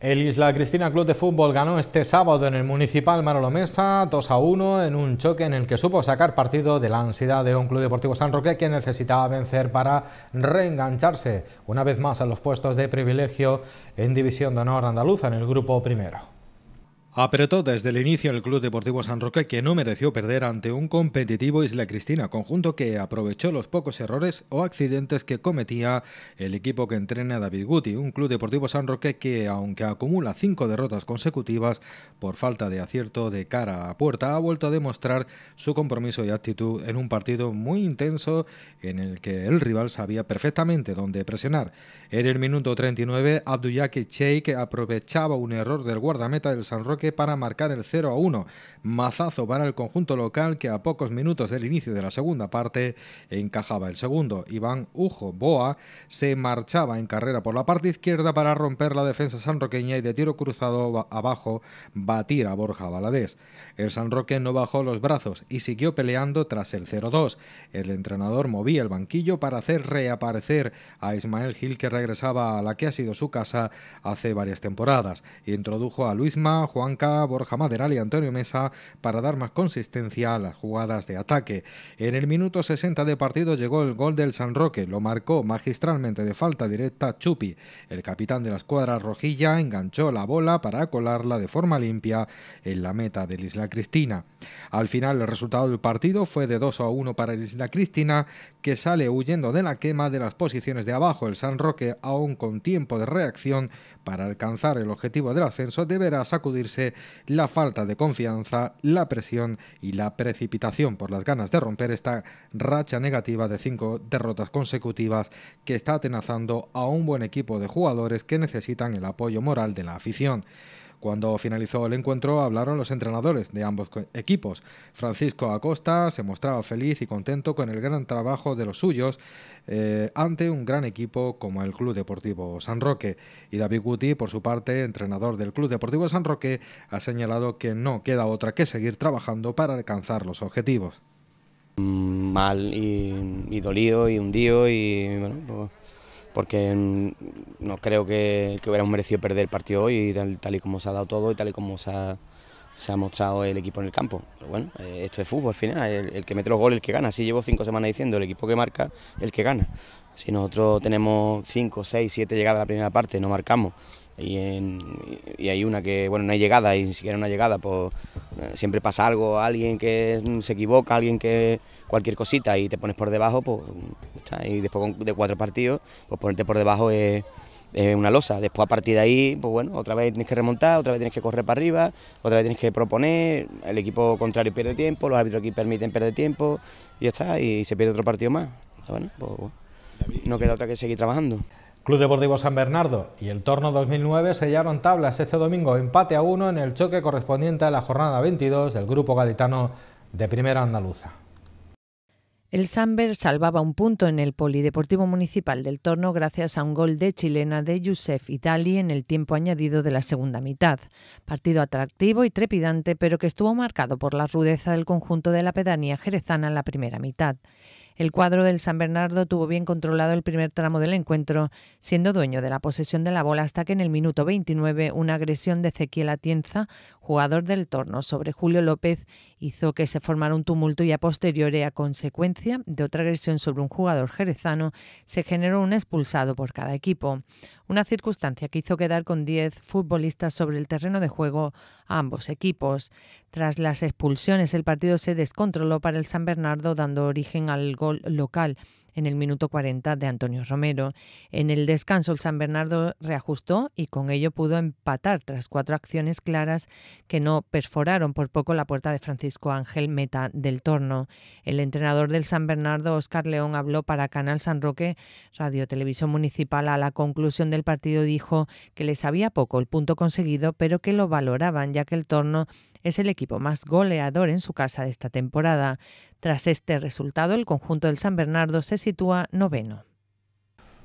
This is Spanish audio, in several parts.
El Isla Cristina Club de Fútbol ganó este sábado en el Municipal Marolomesa Mesa 2 a 1 en un choque en el que supo sacar partido de la ansiedad de un Club Deportivo San Roque que necesitaba vencer para reengancharse una vez más a los puestos de privilegio en División de Honor Andaluza en el grupo primero. Apretó desde el inicio el Club Deportivo San Roque que no mereció perder ante un competitivo Isla Cristina, conjunto que aprovechó los pocos errores o accidentes que cometía el equipo que entrena David Guti, un Club Deportivo San Roque que aunque acumula cinco derrotas consecutivas por falta de acierto de cara a puerta, ha vuelto a demostrar su compromiso y actitud en un partido muy intenso en el que el rival sabía perfectamente dónde presionar. En el minuto 39, Abduyaki Cheik aprovechaba un error del guardameta del San Roque para marcar el 0 a 1. Mazazo para el conjunto local que a pocos minutos del inicio de la segunda parte encajaba el segundo. Iván Ujo Boa se marchaba en carrera por la parte izquierda para romper la defensa sanroqueña y de tiro cruzado abajo batir a Borja Baladés. El San Roque no bajó los brazos y siguió peleando tras el 0-2. El entrenador movía el banquillo para hacer reaparecer a Ismael Gil que regresaba a la que ha sido su casa hace varias temporadas. Introdujo a Luisma, Juan Borja Maderal y Antonio Mesa para dar más consistencia a las jugadas de ataque. En el minuto 60 de partido llegó el gol del San Roque, lo marcó magistralmente de falta directa Chupi. El capitán de la escuadra rojilla enganchó la bola para colarla de forma limpia en la meta del Isla Cristina. Al final el resultado del partido fue de 2 a 1 para el Isla Cristina, que sale huyendo de la quema de las posiciones de abajo. El San Roque, aún con tiempo de reacción para alcanzar el objetivo del ascenso, deberá sacudirse la falta de confianza, la presión y la precipitación por las ganas de romper esta racha negativa de cinco derrotas consecutivas que está atenazando a un buen equipo de jugadores que necesitan el apoyo moral de la afición. Cuando finalizó el encuentro hablaron los entrenadores de ambos equipos. Francisco Acosta se mostraba feliz y contento con el gran trabajo de los suyos eh, ante un gran equipo como el Club Deportivo San Roque. Y David Guti, por su parte, entrenador del Club Deportivo San Roque, ha señalado que no queda otra que seguir trabajando para alcanzar los objetivos. Mm, mal y, dolido y hundido y bueno, pues, porque no creo que, que hubiéramos merecido perder el partido hoy, tal, tal, y como se ha dado todo y tal y como se ha, se ha mostrado el equipo en el campo. Pero bueno, eh, esto es fútbol al final, el, que mete los goles, el que gana. Así llevo cinco semanas diciendo, el equipo que marca, el que gana. Si nosotros tenemos cinco, seis, siete llegadas a la primera parte, no marcamos. Y, y, hay una que, bueno, no hay llegada y ni siquiera una llegada, pues eh, siempre pasa algo, alguien que se equivoca, alguien que cualquier cosita y te pones por debajo, pues y después de cuatro partidos, pues ponerte por debajo es, una losa. Después a partir de ahí, pues bueno, otra vez tienes que remontar, otra vez tienes que correr para arriba, otra vez tienes que proponer, el equipo contrario pierde tiempo, los árbitros aquí permiten perder tiempo y ya está, y se pierde otro partido más. Pues, bueno, no queda otra que seguir trabajando. Club Deportivo San Bernardo y el Torno 2009 sellaron tablas este domingo, empate a uno en el choque correspondiente a la jornada 22 del grupo gaditano de Primera Andaluza. El Samber salvaba un punto en el Polideportivo Municipal del Torno gracias a un gol de chilena de Yusef Itali en el tiempo añadido de la segunda mitad. Partido atractivo y trepidante, pero que estuvo marcado por la rudeza del conjunto de la pedanía jerezana en la primera mitad. El cuadro del San Bernardo tuvo bien controlado el primer tramo del encuentro, siendo dueño de la posesión de la bola hasta que en el minuto 29 una agresión de Ezequiel Atienza, jugador del torno, sobre Julio López hizo que se formara un tumulto y a posteriori, a consecuencia de otra agresión sobre un jugador jerezano, se generó un expulsado por cada equipo una circunstancia que hizo quedar con 10 futbolistas sobre el terreno de juego a ambos equipos. Tras las expulsiones, el partido se descontroló para el San Bernardo, dando origen al gol local en el minuto 40 de Antonio Romero. En el descanso el San Bernardo reajustó y con ello pudo empatar tras cuatro acciones claras que no perforaron por poco la puerta de Francisco Ángel Meta del Torno. El entrenador del San Bernardo, Oscar León, habló para Canal San Roque, Radio Televisión Municipal, a la conclusión del partido dijo que les había poco el punto conseguido, pero que lo valoraban ya que el Torno es el equipo más goleador en su casa de esta temporada. Tras este resultado, el conjunto del San Bernardo se sitúa noveno.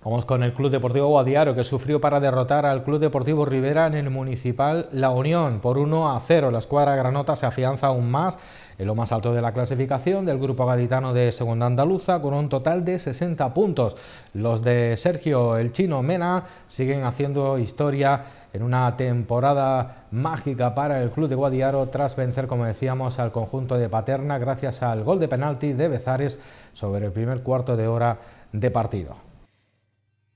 Vamos con el Club Deportivo Guadiaro, que sufrió para derrotar al Club Deportivo Rivera en el Municipal La Unión por 1 a 0. La escuadra granota se afianza aún más en lo más alto de la clasificación del grupo gaditano de Segunda Andaluza con un total de 60 puntos. Los de Sergio el Chino Mena siguen haciendo historia en una temporada mágica para el club de Guadiaro tras vencer, como decíamos, al conjunto de Paterna gracias al gol de penalti de Bezares sobre el primer cuarto de hora de partido.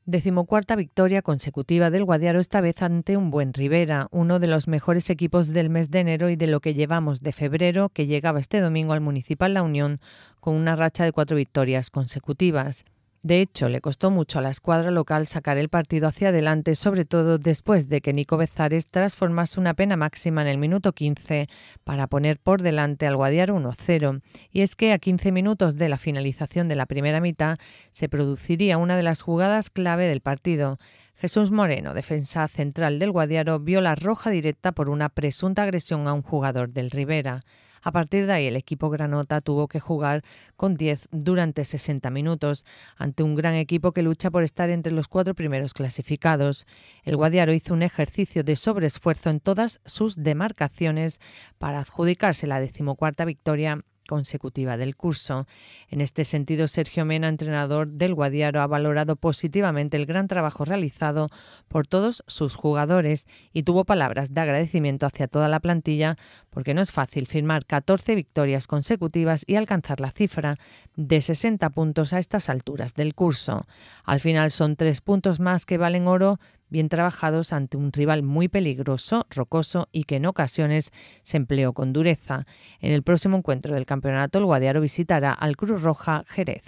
Decimocuarta victoria consecutiva del Guadiaro esta vez ante un buen Rivera, uno de los mejores equipos del mes de enero y de lo que llevamos de febrero, que llegaba este domingo al Municipal La Unión con una racha de cuatro victorias consecutivas. De hecho, le costó mucho a la escuadra local sacar el partido hacia adelante, sobre todo después de que Nico Bezares transformase una pena máxima en el minuto 15 para poner por delante al Guadiaro 1-0. Y es que a 15 minutos de la finalización de la primera mitad se produciría una de las jugadas clave del partido. Jesús Moreno, defensa central del Guadiaro, vio la roja directa por una presunta agresión a un jugador del Rivera. A partir de ahí, el equipo granota tuvo que jugar con 10 durante 60 minutos ante un gran equipo que lucha por estar entre los cuatro primeros clasificados. El Guadiaro hizo un ejercicio de sobreesfuerzo en todas sus demarcaciones para adjudicarse la decimocuarta victoria consecutiva del curso. En este sentido, Sergio Mena, entrenador del Guadiaro, ha valorado positivamente el gran trabajo realizado por todos sus jugadores y tuvo palabras de agradecimiento hacia toda la plantilla porque no es fácil firmar 14 victorias consecutivas y alcanzar la cifra de 60 puntos a estas alturas del curso. Al final son tres puntos más que valen oro bien trabajados ante un rival muy peligroso, rocoso y que en ocasiones se empleó con dureza. En el próximo encuentro del campeonato, el Guadiaro visitará al Cruz Roja Jerez.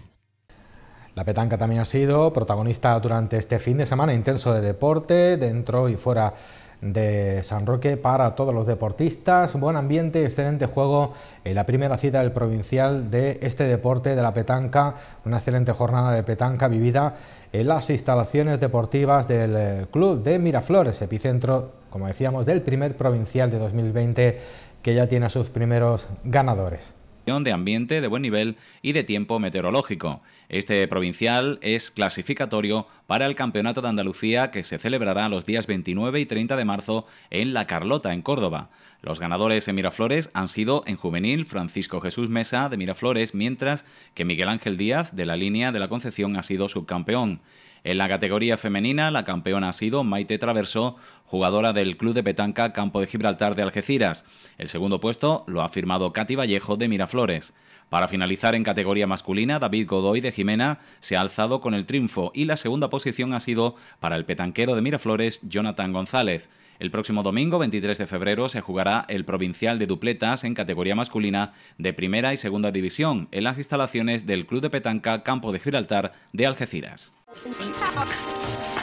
La petanca también ha sido protagonista durante este fin de semana intenso de deporte, dentro y fuera de San Roque para todos los deportistas. Buen ambiente, excelente juego la primera cita del provincial de este deporte de la petanca. Una excelente jornada de petanca vivida en las instalaciones deportivas del eh, Club de Miraflores, epicentro, como decíamos, del primer provincial de 2020 que ya tiene a sus primeros ganadores de ambiente de buen nivel y de tiempo meteorológico. Este provincial es clasificatorio para el Campeonato de Andalucía que se celebrará los días 29 y 30 de marzo en La Carlota, en Córdoba. Los ganadores en Miraflores han sido en juvenil Francisco Jesús Mesa de Miraflores, mientras que Miguel Ángel Díaz de la línea de la Concepción ha sido subcampeón. En la categoría femenina, la campeona ha sido Maite Traverso, jugadora del Club de Petanca Campo de Gibraltar de Algeciras. El segundo puesto lo ha firmado Katy Vallejo de Miraflores. Para finalizar en categoría masculina, David Godoy de Jimena se ha alzado con el triunfo y la segunda posición ha sido para el petanquero de Miraflores, Jonathan González. El próximo domingo, 23 de febrero, se jugará el provincial de dupletas en categoría masculina de primera y segunda división en las instalaciones del Club de Petanca Campo de Gibraltar de Algeciras. 嗯。